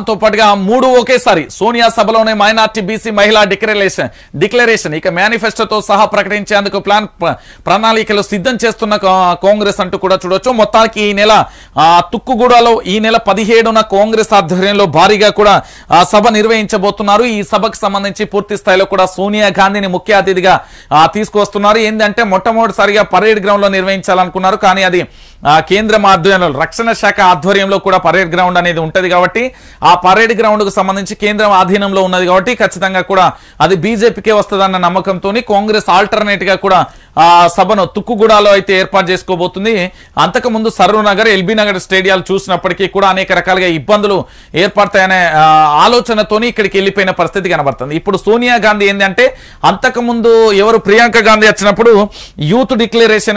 దాంతో పాటుగా మూడు ఒకేసారి సోనియా సభలోనే మైనార్టీ బీసీ మహిళా డిక్లరేషన్ డిక్లరేషన్ ఇక మేనిఫెస్టోతో సహా ప్రకటించేందుకు ప్లాన్ ప్రణాళికలు సిద్ధం చేస్తున్న కాంగ్రెస్ అంటూ కూడా చూడొచ్చు మొత్తానికి ఈ నెల తుక్కుగూడలో ఈ నెల పదిహేడున కాంగ్రెస్ ఆధ్వర్యంలో భారీగా కూడా సభ నిర్వహించబోతున్నారు ఈ సభకు సంబంధించి పూర్తి స్థాయిలో కూడా సోనియా గాంధీని ముఖ్య అతిథిగా తీసుకువస్తున్నారు ఏంటంటే మొట్టమొదటిసారిగా పరేడ్ గ్రౌండ్ లో నిర్వహించాలనుకున్నారు కానీ అది కేంద్రం ఆధ్వర్యంలో రక్షణ శాఖ ఆధ్వర్యంలో కూడా పరేడ్ గ్రౌండ్ అనేది ఉంటుంది కాబట్టి ఆ పరేడ్ కు సంబంధించి కేంద్రం ఆధీనంలో ఉన్నది కాబట్టి ఖచ్చితంగా కూడా అది బీజేపీకే వస్తుందన్న నమ్మకంతో కాంగ్రెస్ ఆల్టర్నేట్ గా కూడా ఆ సభను తుక్కుగూడలో అయితే ఏర్పాటు చేసుకోబోతుంది అంతకుముందు నగర్ ఎల్బీ నగర్ స్టేడియాలు చూసినప్పటికీ కూడా అనేక రకాలుగా ఇబ్బందులు ఏర్పడతాయనే ఆలోచనతోని ఇక్కడికి వెళ్ళిపోయిన పరిస్థితి కనబడుతుంది ఇప్పుడు సోనియా గాంధీ ఏంటంటే అంతకుముందు ఎవరు ప్రియాంక గాంధీ వచ్చినప్పుడు యూత్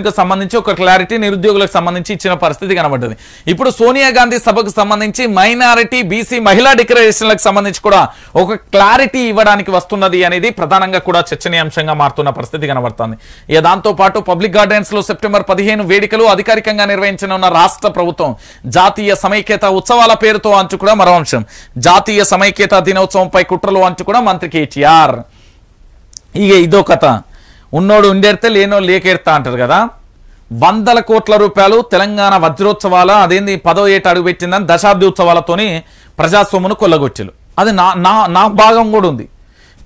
కు సంబంధించి ఒక క్లారిటీ నిరుద్యోగులకు సంబంధించి సంబంధించి ఇచ్చిన పరిస్థితి కనబడ్డది ఇప్పుడు సోనియా గాంధీ సభకు సంబంధించి మైనారిటీ బీసీ మహిళా డిక్లరేషన్లకు సంబంధించి కూడా ఒక క్లారిటీ ఇవ్వడానికి వస్తున్నది అనేది ప్రధానంగా కూడా చర్చనీయాంశంగా మారుతున్న పరిస్థితి కనబడుతుంది ఇక దాంతోపాటు పబ్లిక్ గార్డెన్స్ లో సెప్టెంబర్ పదిహేను వేడుకలు అధికారికంగా నిర్వహించనున్న రాష్ట్ర ప్రభుత్వం జాతీయ సమైక్యత ఉత్సవాల పేరుతో అంచు కూడా మరో అంశం జాతీయ సమైక్యత దినోత్సవంపై కుట్రలు అంచు కూడా మంత్రి కేటీఆర్ ఇక ఇదో కథ ఉన్నోడు ఉండేడితే లేనో లేకెడతా అంటారు కదా వందల కోట్ల రూపాయలు తెలంగాణ వజ్రోత్సవాల అదేంది పదో అడుగు పెట్టిందని దశాబ్ది ఉత్సవాలతోని ప్రజాస్వామును కొల్లగొచ్చారు అది నా నా భాగం కూడా ఉంది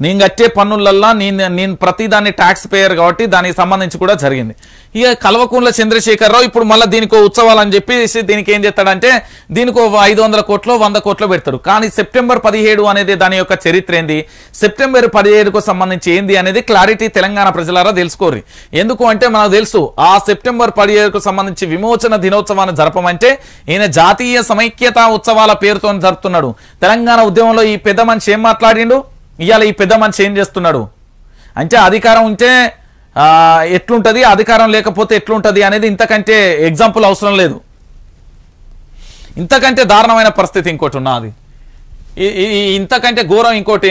నేను కట్టే పన్నులల్లా నేను నేను ప్రతిదాన్ని ట్యాక్స్ పేయర్ కాబట్టి దానికి సంబంధించి కూడా జరిగింది ఇక కల్వకుంట్ల చంద్రశేఖరరావు ఇప్పుడు మళ్ళీ దీనికి ఉత్సవాలు అని చెప్పేసి దీనికి ఏం చేస్తాడంటే దీనికి ఐదు వందల కోట్లు వంద కోట్లు పెడతాడు కానీ సెప్టెంబర్ పదిహేడు అనేది దాని యొక్క చరిత్ర ఏంది సెప్టెంబర్ పదిహేడుకు సంబంధించి ఏంది అనేది క్లారిటీ తెలంగాణ ప్రజలారా తెలుసుకోరు ఎందుకు అంటే మనకు తెలుసు ఆ సెప్టెంబర్ పదిహేడుకు సంబంధించి విమోచన దినోత్సవాన్ని జరపమంటే ఈయన జాతీయ సమైక్యత ఉత్సవాల పేరుతో జరుపుతున్నాడు తెలంగాణ ఉద్యమంలో ఈ పెద్ద మనిషి ఏం మాట్లాడిండు ఇవాళ ఈ పెద్ద మనిషి ఏం చేస్తున్నాడు అంటే అధికారం ఉంటే ఎట్లుంటుంది అధికారం లేకపోతే ఎట్లుంటుంది అనేది ఇంతకంటే ఎగ్జాంపుల్ అవసరం లేదు ఇంతకంటే దారుణమైన పరిస్థితి ఇంకోటి ఉన్నది ఇంతకంటే ఘోరం ఇంకోటి